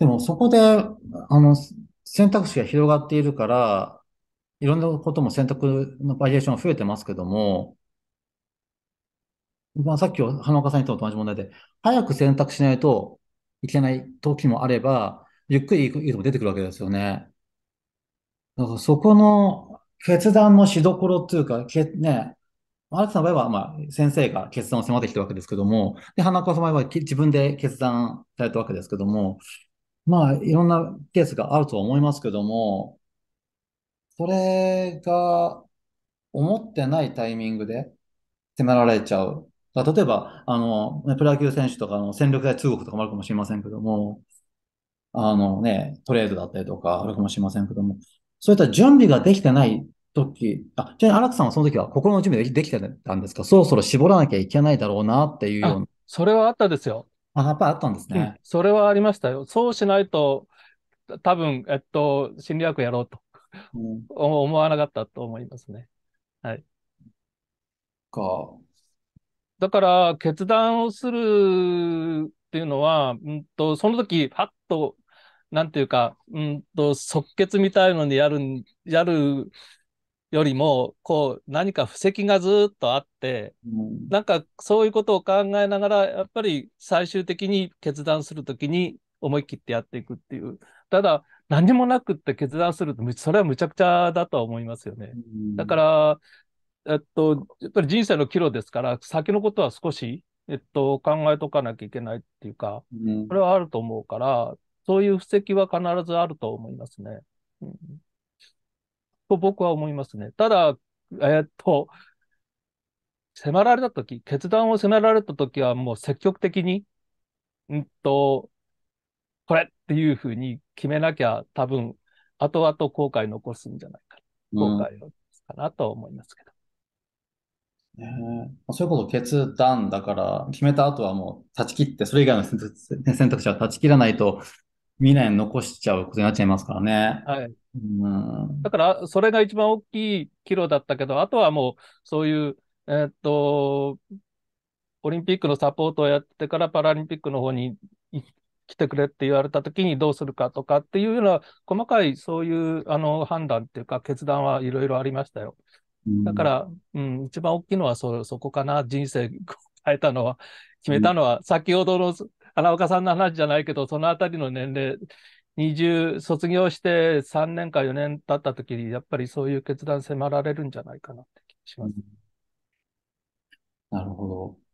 でもそこで、あの、選択肢が広がっているから、いろんなことも選択のバリエーションが増えてますけども、まあ、さっき花岡さんに言ったのと同じ問題で、早く選択しないといけない時もあれば、ゆっくりいうのも出てくるわけですよね。だからそこの決断のしどころというか、けね、荒木さんの場合は、まあ、先生が決断を迫ってきたわけですけども、で、花岡さんの場合は自分で決断されたわけですけども、まあ、いろんなケースがあるとは思いますけども、それが思ってないタイミングで迫られちゃう。例えば、あの、プロ野球選手とかの戦力外通告とかもあるかもしれませんけども、あのね、トレードだったりとかあるかもしれませんけども、そういった準備ができてない時、あ、ちなみに荒木さんはその時は心の準備できてたんですかそろそろ絞らなきゃいけないだろうなっていうような。それはあったですよ。あ、やっぱあったんですね、うん。それはありましたよ。そうしないと、多分、えっと、心理学やろうと、うん、思わなかったと思いますね。はい。か。だから、決断をするっていうのは、うんと、その時、パッと、なんていうか、うんと、即決みたいのにやる、やるよりも、こう、何か布石がずっとあって、なんかそういうことを考えながら、やっぱり最終的に決断するときに思い切ってやっていくっていう。ただ、何もなくって決断すると、それはむちゃくちゃだとは思いますよね。だから、えっと、やっぱり人生の岐路ですから、先のことは少し、えっと、考えとかなきゃいけないっていうか、これはあると思うから、そういう布石は必ずあると思いますね。うんと僕は思いますね。ただ、えー、っと、迫られたとき、決断を迫られたときはもう積極的に、うんと、これっていうふうに決めなきゃ多分、後々後悔残すんじゃないか。後悔を、かなと思いますけど。ね、えー、それこそ決断だから、決めた後はもう断ち切って、それ以外の選択肢は断ち切らないと、未来に残しちゃうことになっちゃいますからね。はい。うん、だから、それが一番大きい岐路だったけど、あとはもう、そういう、えー、っと、オリンピックのサポートをやってからパラリンピックの方に来てくれって言われた時にどうするかとかっていうような細かいそういうあの判断っていうか決断はいろいろありましたよ。だから、うん、うん、一番大きいのはそそこかな人生変えたのは決めたのは、先ほどの荒岡さんの話じゃないけど、そのあたりの年齢、20卒業して3年か4年経った時に、やっぱりそういう決断迫られるんじゃないかなって気がします。うん、なるほど。